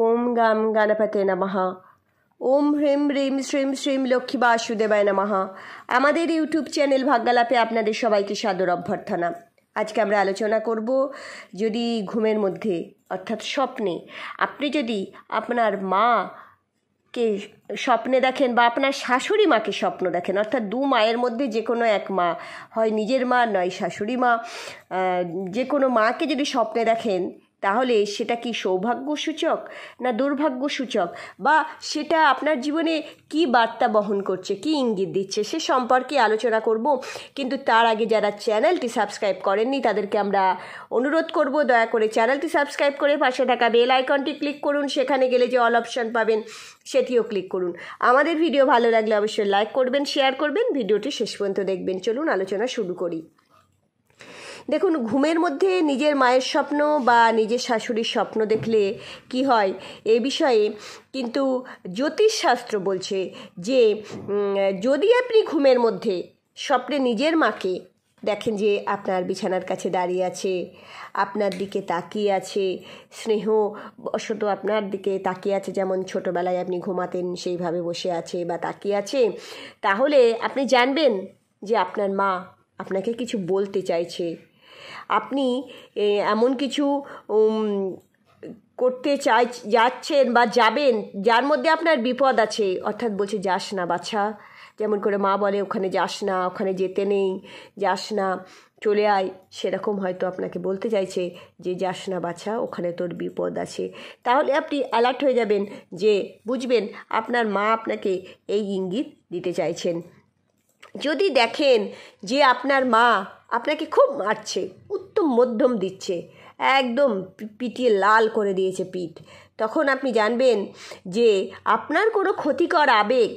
ওম গাম গণপতে নমহা ওম হ্রিম হ্রিম শ্রীম শ্রীম লক্ষ্মী বাসুদেবায় নমহা আমাদের YouTube channel ভাগ্যালাপে আপনাদের সবাইকে সাদর অভ্যর্থনা আজকে আমরা আলোচনা করব যদি ঘুমের মধ্যে অর্থাৎ স্বপ্নে আপনি যদি আপনার মা কে স্বপ্নে দেখেন বা আপনার শাশুড়ি মাকে স্বপ্ন দেখেন অর্থাৎ দু মায়ের মধ্যে যে কোনো এক মা হয় নিজের মা নয় শাশুড়ি মা যে কোনো মাকে যদি স্বপ্নে দেখেন তাহলে সেটা কি সৌভাগ্যসূচক না দুর্ভাগ্যসূচক বা সেটা আপনার জীবনে কি বার্তা বহন করছে কি ইঙ্গিত দিচ্ছে সে সম্পর্কে আলোচনা করব কিন্তু তার আগে যারা চ্যানেলটি সাবস্ক্রাইব করেননি তাদেরকে আমরা অনুরোধ করব দয়া করে চ্যানেলটি সাবস্ক্রাইব করে পাশে থাকা বেল আইকনটি ক্লিক করুন সেখানে গেলে যে অল অপশান পাবেন সেটিও ক্লিক করুন আমাদের ভিডিও ভালো লাগলে অবশ্যই লাইক করবেন শেয়ার করবেন ভিডিওটি শেষ পর্যন্ত দেখবেন চলুন আলোচনা শুরু করি দেখুন ঘুমের মধ্যে নিজের মায়ের স্বপ্ন বা নিজের শাশুড়ির স্বপ্ন দেখলে কি হয় এ বিষয়ে কিন্তু জ্যোতিষশাস্ত্র বলছে যে যদি আপনি ঘুমের মধ্যে স্বপ্নে নিজের মাকে দেখেন যে আপনার বিছানার কাছে দাঁড়িয়ে আছে আপনার দিকে তাকিয়ে আছে স্নেহ বশত আপনার দিকে তাকিয়ে আছে যেমন ছোটোবেলায় আপনি ঘুমাতেন সেইভাবে বসে আছে বা তাকিয়ে আছে তাহলে আপনি জানবেন যে আপনার মা আপনাকে কিছু বলতে চাইছে আপনি এমন কিছু করতে চাই যাচ্ছেন বা যাবেন যার মধ্যে আপনার বিপদ আছে অর্থাৎ বলছে যাস না বাছা যেমন করে মা বলে ওখানে যাস না ওখানে যেতে নেই যাস না চলে আয় সেরকম হয়তো আপনাকে বলতে চাইছে যে যাস না বাছা ওখানে তোর বিপদ আছে তাহলে আপনি অ্যালার্ট হয়ে যাবেন যে বুঝবেন আপনার মা আপনাকে এই ইঙ্গিত দিতে চাইছেন যদি দেখেন যে আপনার মা আপনাকে খুব মারছে উত্তম মধ্যম দিচ্ছে একদম পিটিয়ে লাল করে দিয়েছে পিঠ তখন আপনি জানবেন যে আপনার কোনো ক্ষতিকর আবেগ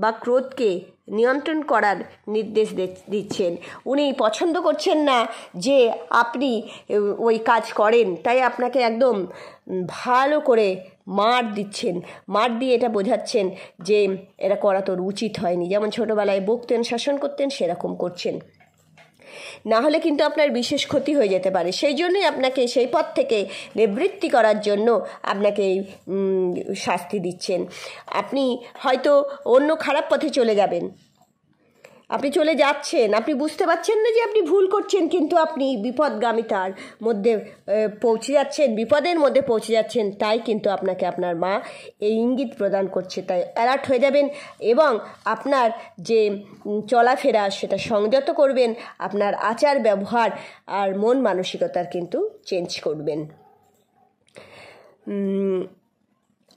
বা ক্রোধকে নিয়ন্ত্রণ করার নির্দেশ দিচ্ছেন উনি পছন্দ করছেন না যে আপনি ওই কাজ করেন তাই আপনাকে একদম ভালো করে মার দিচ্ছেন মার দিয়ে এটা বোঝাচ্ছেন যে এটা করা তোর উচিত হয়নি যেমন ছোটোবেলায় বকতেন শাসন করতেন সেরকম করছেন না হলে কিন্তু আপনার বিশেষ ক্ষতি হয়ে যেতে পারে সেই জন্যই আপনাকে সেই পথ থেকে নিবৃত্তি করার জন্য আপনাকে শাস্তি দিচ্ছেন আপনি হয়তো অন্য খারাপ পথে চলে যাবেন আপনি চলে যাচ্ছেন আপনি বুঝতে পারছেন না যে আপনি ভুল করছেন কিন্তু আপনি বিপদগামিতার মধ্যে পৌঁছে যাচ্ছেন বিপদের মধ্যে পৌঁছে যাচ্ছেন তাই কিন্তু আপনাকে আপনার মা এই ইঙ্গিত প্রদান করছে তাই অ্যালার্ট হয়ে যাবেন এবং আপনার যে চলাফেরা সেটা সংযত করবেন আপনার আচার ব্যবহার আর মন মানসিকতার কিন্তু চেঞ্জ করবেন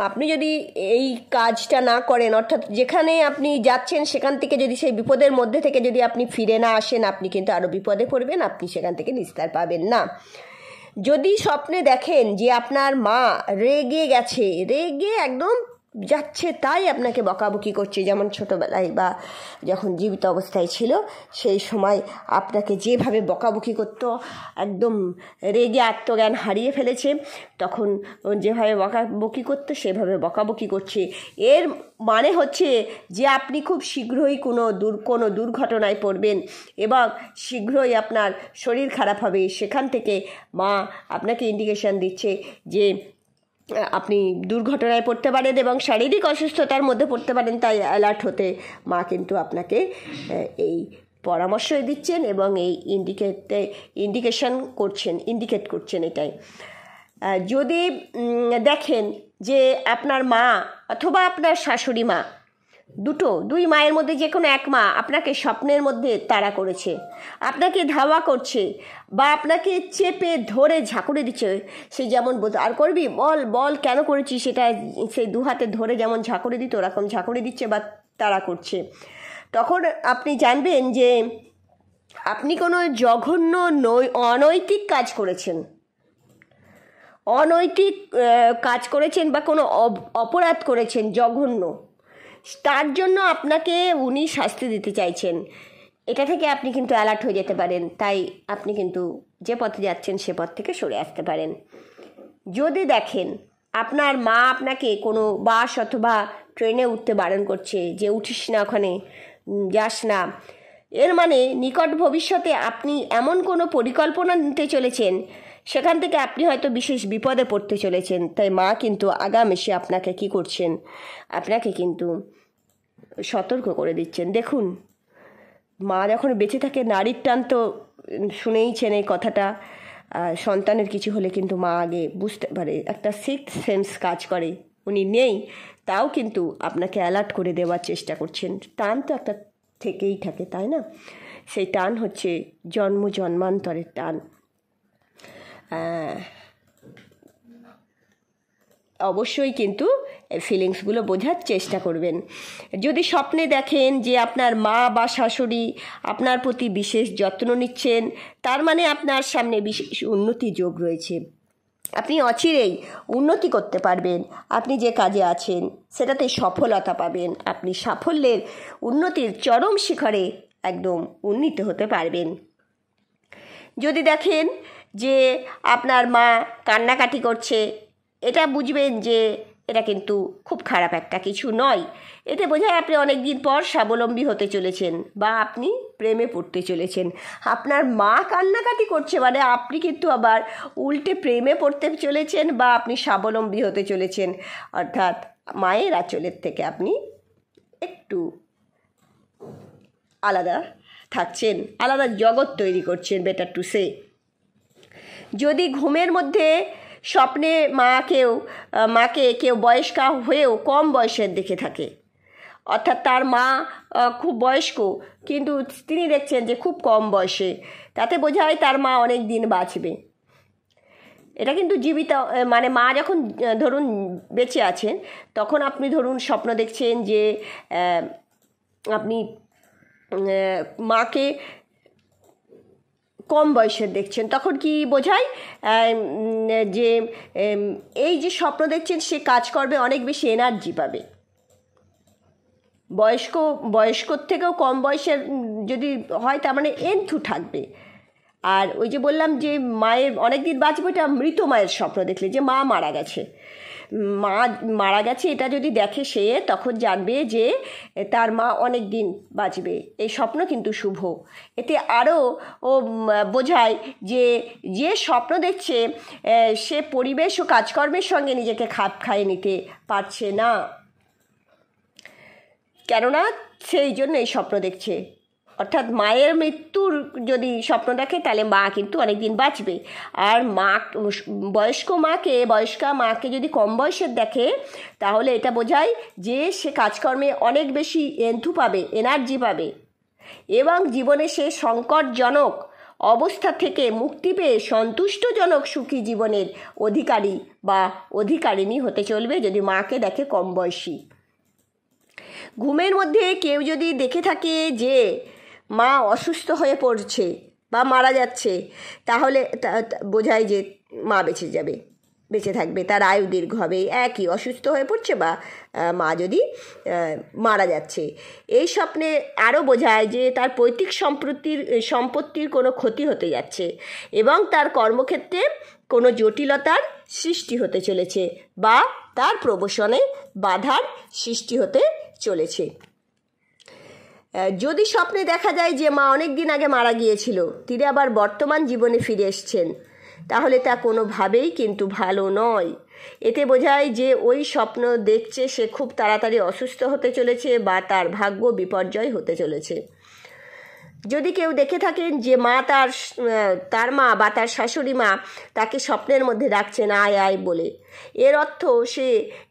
আপনি যদি এই কাজটা না করেন অর্থাৎ যেখানে আপনি যাচ্ছেন সেখান থেকে যদি সেই বিপদের মধ্যে থেকে যদি আপনি ফিরে না আসেন আপনি কিন্তু আরও বিপদে পড়বেন আপনি সেখান থেকে নিস্তার পাবেন না যদি স্বপ্নে দেখেন যে আপনার মা রেগে গেছে রেগে একদম যাচ্ছে তাই আপনাকে বকাবকি করছে যেমন ছোটোবেলায় বা যখন জীবিত অবস্থায় ছিল সেই সময় আপনাকে যেভাবে বকাবকি করত একদম রেগে আত্মজ্ঞান হারিয়ে ফেলেছে তখন যেভাবে বকাবকি করতো সেভাবে বকাবকি করছে এর মানে হচ্ছে যে আপনি খুব শীঘ্রই কোনো দুর কোনো দুর্ঘটনায় পড়বেন এবং শীঘ্রই আপনার শরীর খারাপ হবে সেখান থেকে মা আপনাকে ইন্ডিকেশান দিচ্ছে যে আপনি দুর্ঘটনায় পড়তে পারেন এবং শারীরিক অসুস্থতার মধ্যে পড়তে পারেন তাই অ্যালার্ট হতে মা কিন্তু আপনাকে এই পরামর্শ দিচ্ছেন এবং এই ইন্ডিকেটে ইন্ডিকেশন করছেন ইন্ডিকেট করছেন এটাই যদি দেখেন যে আপনার মা অথবা আপনার শাশুড়ি মা দুটো দুই মায়ের মধ্যে যে কোনো এক মা আপনাকে স্বপ্নের মধ্যে তাড়া করেছে আপনাকে ধাওয়া করছে বা আপনাকে চেপে ধরে ঝাঁকুড়ে দিচ্ছে সে যেমন আর করবি বল বল কেন করেছি সেটা সেই দু হাতে ধরে যেমন ঝাঁকুড়ে দিত ওরকম ঝাঁকুড়ে দিচ্ছে বা তাড়া করছে তখন আপনি জানবেন যে আপনি কোনো জঘন্য নৈ অনৈতিক কাজ করেছেন অনৈতিক কাজ করেছেন বা কোনো অপরাধ করেছেন জঘন্য তার জন্য আপনাকে উনি শাস্তি দিতে চাইছেন এটা থেকে আপনি কিন্তু অ্যালার্ট হয়ে যেতে পারেন তাই আপনি কিন্তু যে পথে যাচ্ছেন সে পথ থেকে সরে আসতে পারেন যদি দেখেন আপনার মা আপনাকে কোনো বাস অথবা ট্রেনে উঠতে বারণ করছে যে উঠিস না ওখানে যাস না এর মানে নিকট ভবিষ্যতে আপনি এমন কোনো পরিকল্পনা নিতে চলেছেন সেখান থেকে আপনি হয়তো বিশেষ বিপদে পড়তে চলেছেন তাই মা কিন্তু আগাম এসে আপনাকে কি করছেন আপনাকে কিন্তু সতর্ক করে দিচ্ছেন দেখুন মা যখন বেঁচে থাকে নারীর টান তো শুনেইছেন এই কথাটা সন্তানের কিছু হলে কিন্তু মা আগে বুঝতে পারে একটা সিক্স সেন্স কাজ করে উনি নেই তাও কিন্তু আপনাকে অ্যালার্ট করে দেওয়ার চেষ্টা করছেন টান তো একটা থেকেই থাকে তাই না সেই টান হচ্ছে জন্ম জন্মান্তরের টান হ্যাঁ। অবশ্যই কিন্তু ফিলিংসগুলো বোঝার চেষ্টা করবেন যদি স্বপ্নে দেখেন যে আপনার মা বা শাশুড়ি আপনার প্রতি বিশেষ যত্ন নিচ্ছেন তার মানে আপনার সামনে বিশেষ উন্নতি যোগ রয়েছে আপনি অচিরেই উন্নতি করতে পারবেন আপনি যে কাজে আছেন সেটাতে সফলতা পাবেন আপনি সাফল্যের উন্নতির চরম শিখরে একদম উন্নীত হতে পারবেন যদি দেখেন যে আপনার মা কান্নাকাটি করছে এটা বুঝবেন যে এটা কিন্তু খুব খারাপ একটা কিছু নয় এতে বোঝায় আপনি অনেক দিন পর স্বাবলম্বী হতে চলেছেন বা আপনি প্রেমে পড়তে চলেছেন আপনার মা কান্নাকাটি করছে মানে আপনি কিন্তু আবার উল্টে প্রেমে পড়তে চলেছেন বা আপনি স্বাবলম্বী হতে চলেছেন অর্থাৎ মায়ের আঁচলের থেকে আপনি একটু আলাদা থাকছেন আলাদা জগৎ তৈরি করছেন বেটার টু সে যদি ঘুমের মধ্যে স্বপ্নে মাকেও মাকে কেউ বয়স্কা হয়েও কম বয়সের দেখে থাকে অর্থাৎ তার মা খুব বয়স্ক কিন্তু তিনি দেখছেন যে খুব কম বয়সে তাতে বোঝায় তার মা অনেক দিন বাঁচবে এটা কিন্তু জীবিত মানে মা যখন ধরুন বেঁচে আছেন তখন আপনি ধরুন স্বপ্ন দেখছেন যে আপনি মাকে কম বয়সের দেখছেন তখন কি বোঝায় যে এই যে স্বপ্ন দেখছেন সে কাজ করবে অনেক বেশি এনার্জি পাবে বয়স্ক বয়স্কর থেকেও কম বয়সের যদি হয় তার মানে এন্থু থাকবে আর ওই যে বললাম যে মায়ের অনেক দিন বাঁচবে এটা মৃত মায়ের স্বপ্ন দেখলে যে মা মারা গেছে মা মারা গেছে এটা যদি দেখে সে তখন জানবে যে তার মা অনেক দিন বাঁচবে এই স্বপ্ন কিন্তু শুভ এতে আরও ও বোঝায় যে যে স্বপ্ন দেখছে সে পরিবেশ ও কাজকর্মের সঙ্গে নিজেকে খাপ খাইয়ে নিতে পারছে না কেননা সেই জন্য এই স্বপ্ন দেখছে অর্থাৎ মায়ের মৃত্যুর যদি স্বপ্ন দেখে তাহলে মা কিন্তু অনেক দিন বাঁচবে আর মা বয়স্ক মাকে বয়স্কা মাকে যদি কম বয়সের দেখে তাহলে এটা বোঝায় যে সে কাজকর্মে অনেক বেশি এন্থু পাবে এনার্জি পাবে এবং জীবনে সে সংকটজনক অবস্থা থেকে মুক্তি পেয়ে সন্তুষ্টজনক সুখী জীবনের অধিকারী বা অধিকারিণী হতে চলবে যদি মাকে দেখে কম বয়সী ঘুমের মধ্যে কেউ যদি দেখে থাকে যে মা অসুস্থ হয়ে পড়ছে বা মারা যাচ্ছে তাহলে বোঝায় যে মা বেঁচে যাবে বেঁচে থাকবে তার আয়ু দীর্ঘ হবে একই অসুস্থ হয়ে পড়ছে বা মা যদি মারা যাচ্ছে এই স্বপ্নে আরও বোঝায় যে তার পৈতৃক সম্পত্তির সম্পত্তির কোনো ক্ষতি হতে যাচ্ছে এবং তার কর্মক্ষেত্রে কোনো জটিলতার সৃষ্টি হতে চলেছে বা তার প্রবশনে বাধার সৃষ্টি হতে চলেছে যদি স্বপ্নে দেখা যায় যে মা অনেক দিন আগে মারা গিয়েছিল তিনি আবার বর্তমান জীবনে ফিরে এসছেন তাহলে তা কোনোভাবেই কিন্তু ভালো নয় এতে বোঝায় যে ওই স্বপ্ন দেখছে সে খুব তাড়াতাড়ি অসুস্থ হতে চলেছে বা তার ভাগ্য বিপর্যয় হতে চলেছে যদি কেউ দেখে থাকেন যে মা তার তার মা বা তার শাশুড়ি মা তাকে স্বপ্নের মধ্যে ডাকছেন আয় আয় বলে এর অর্থ সে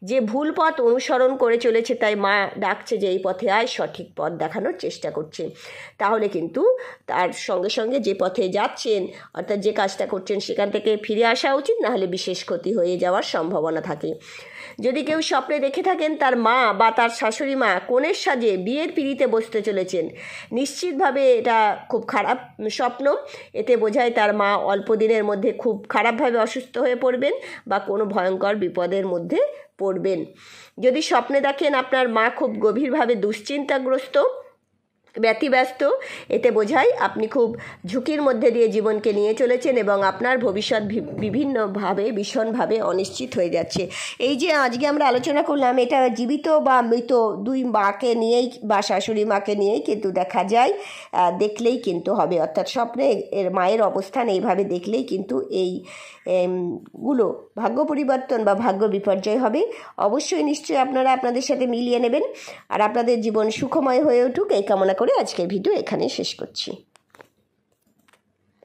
যে ভুল পথ অনুসরণ করে চলেছে তাই মা ডাকছে যে এই পথে আয় সঠিক পথ দেখানোর চেষ্টা করছে তাহলে কিন্তু তার সঙ্গে সঙ্গে যে পথে যাচ্ছেন অর্থাৎ যে কাজটা করছেন সেখান থেকে ফিরে আসা উচিত নাহলে বিশেষ ক্ষতি হয়ে যাওয়ার সম্ভাবনা থাকে যদি কেউ স্বপ্নে দেখে থাকেন তার মা বা তার শাশুড়ি মা কনের সাজে বিয়ের পিড়িতে বসতে চলেছেন নিশ্চিতভাবে এটা খুব খারাপ স্বপ্ন এতে বোঝায় তার মা অল্প দিনের মধ্যে খুব খারাপভাবে অসুস্থ হয়ে পড়বেন বা কোনো ভয়ঙ্কর ভয়ঙ্কর বিপদের মধ্যে পড়বেন যদি স্বপ্নে দেখেন আপনার মা খুব গভীরভাবে দুশ্চিন্তাগ্রস্ত ব্যতিব্যস্ত এতে বোঝায় আপনি খুব ঝুঁকির মধ্যে দিয়ে জীবনকে নিয়ে চলেছেন এবং আপনার ভবিষ্যৎ বিভিন্নভাবে ভীষণভাবে অনিশ্চিত হয়ে যাচ্ছে এই যে আজকে আমরা আলোচনা করলাম এটা জীবিত বা মৃত দুই মাকে নিয়েই বা শাশুড়ি মাকে নিয়েই কিন্তু দেখা যায় দেখলেই কিন্তু হবে অর্থাৎ স্বপ্নে এর মায়ের অবস্থান এইভাবে দেখলেই কিন্তু এই গুলো ভাগ্য পরিবর্তন বা ভাগ্য বিপর্যয় হবে অবশ্যই নিশ্চয়ই আপনারা আপনাদের সাথে মিলিয়ে নেবেন আর আপনাদের জীবন সুখময় হয়ে উঠুক এই কামনা করে করে আজকের ভিডিও এখানে শেষ করছি